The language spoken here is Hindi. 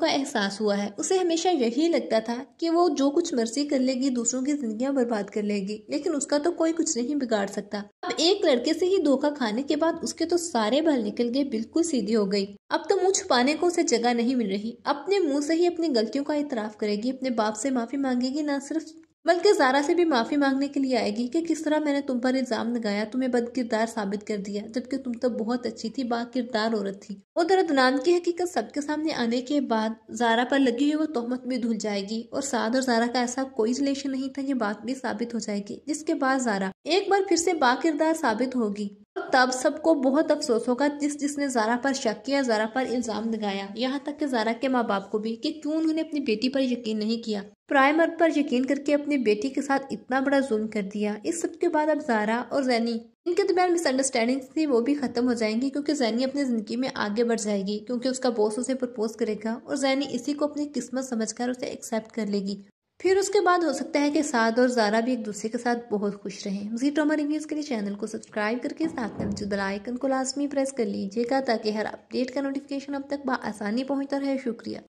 का एहसास हुआ है उसे हमेशा यही लगता था कि वो जो कुछ मर्जी कर लेगी दूसरों की जिंदगी बर्बाद कर लेगी लेकिन उसका तो कोई कुछ नहीं बिगाड़ सकता अब एक लड़के से ही धोखा खाने के बाद उसके तो सारे बाल निकल गए बिल्कुल सीधी हो गई अब तो मुंह छुपाने को उसे जगह नहीं मिल रही अपने मुंह से ही अपनी गलतियों का इतराफ करेगी अपने बाप से माफी मांगेगी न सिर्फ बल्कि जारा से भी माफ़ी मांगने के लिए आएगी कि किस तरह मैंने तुम पर इल्ज़ाम लगाया तुम्हें बदकिरदार साबित कर दिया जबकि तुम तो बहुत अच्छी थी किरदार औरत थी उधर अदनान की हकीकत सबके सामने आने के बाद जारा पर लगी हुई वो तोहमत भी धुल जाएगी और साद और जारा का ऐसा कोई रिलेशन नहीं था ये बात भी साबित हो जाएगी जिसके बाद जारा एक बार फिर से बा किरदार साबित होगी तब सबको बहुत अफसोस होगा जिस जिसने जारा पर शक किया जारा पर इल्ज़ाम लगाया यहाँ तक कि जारा के माँ बाप को भी कि क्यों उन्होंने अपनी बेटी पर यकीन नहीं किया प्राइमर पर यकीन करके अपनी बेटी के साथ इतना बड़ा जुल्म कर दिया इस सब के बाद अब जारा और जैनी इनके दरमियान मिसअंडरस्टैंडिंग थी वो भी खत्म हो जाएंगी क्योंकि जैनी अपनी जिंदगी में आगे बढ़ जाएगी क्योंकि उसका बॉस उसे प्रपोज करेगा और जैनी इसी को अपनी किस्मत समझकर उसे एक्सेप्ट कर लेगी फिर उसके बाद हो सकता है कि साद और ज़ारा भी एक दूसरे के साथ बहुत खुश रहें मजीद ड्रामा तो रिव्यूज़ के लिए चैनल को सब्सक्राइब करके साथ में मौजूद आइकन को लाजमी प्रेस कर लीजिएगा ताकि हर अपडेट का नोटिफिकेशन अब तक आसानी पहुँचता रहे शुक्रिया